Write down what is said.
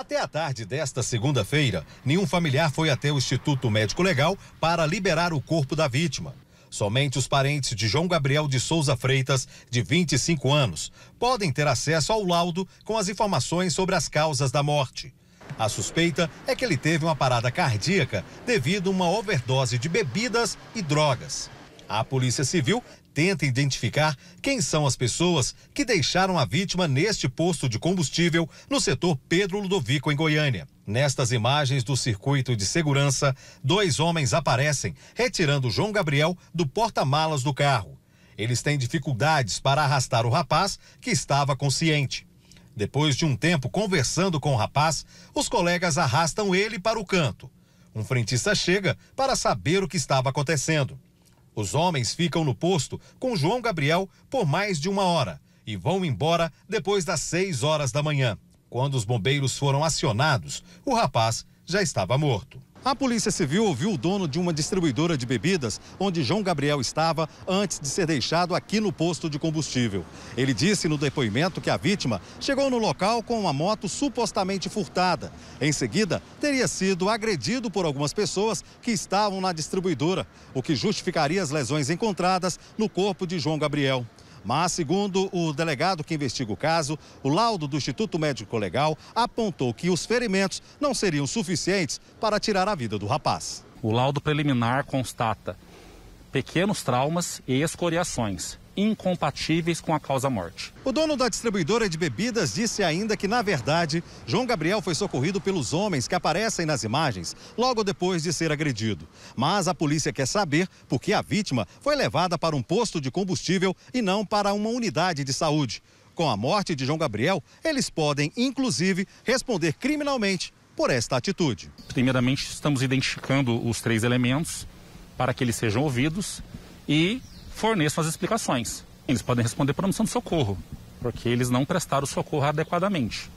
Até a tarde desta segunda-feira, nenhum familiar foi até o Instituto Médico Legal para liberar o corpo da vítima. Somente os parentes de João Gabriel de Souza Freitas, de 25 anos, podem ter acesso ao laudo com as informações sobre as causas da morte. A suspeita é que ele teve uma parada cardíaca devido a uma overdose de bebidas e drogas. A Polícia Civil tenta identificar quem são as pessoas que deixaram a vítima neste posto de combustível no setor Pedro Ludovico, em Goiânia. Nestas imagens do circuito de segurança, dois homens aparecem retirando João Gabriel do porta-malas do carro. Eles têm dificuldades para arrastar o rapaz que estava consciente. Depois de um tempo conversando com o rapaz, os colegas arrastam ele para o canto. Um frentista chega para saber o que estava acontecendo. Os homens ficam no posto com João Gabriel por mais de uma hora e vão embora depois das 6 horas da manhã. Quando os bombeiros foram acionados, o rapaz já estava morto. A Polícia Civil ouviu o dono de uma distribuidora de bebidas, onde João Gabriel estava antes de ser deixado aqui no posto de combustível. Ele disse no depoimento que a vítima chegou no local com uma moto supostamente furtada. Em seguida, teria sido agredido por algumas pessoas que estavam na distribuidora, o que justificaria as lesões encontradas no corpo de João Gabriel. Mas, segundo o delegado que investiga o caso, o laudo do Instituto Médico Legal apontou que os ferimentos não seriam suficientes para tirar a vida do rapaz. O laudo preliminar constata pequenos traumas e escoriações, incompatíveis com a causa-morte. O dono da distribuidora de bebidas disse ainda que, na verdade, João Gabriel foi socorrido pelos homens que aparecem nas imagens logo depois de ser agredido. Mas a polícia quer saber por que a vítima foi levada para um posto de combustível e não para uma unidade de saúde. Com a morte de João Gabriel, eles podem, inclusive, responder criminalmente por esta atitude. Primeiramente, estamos identificando os três elementos para que eles sejam ouvidos e forneçam as explicações. Eles podem responder por omissão de socorro, porque eles não prestaram socorro adequadamente.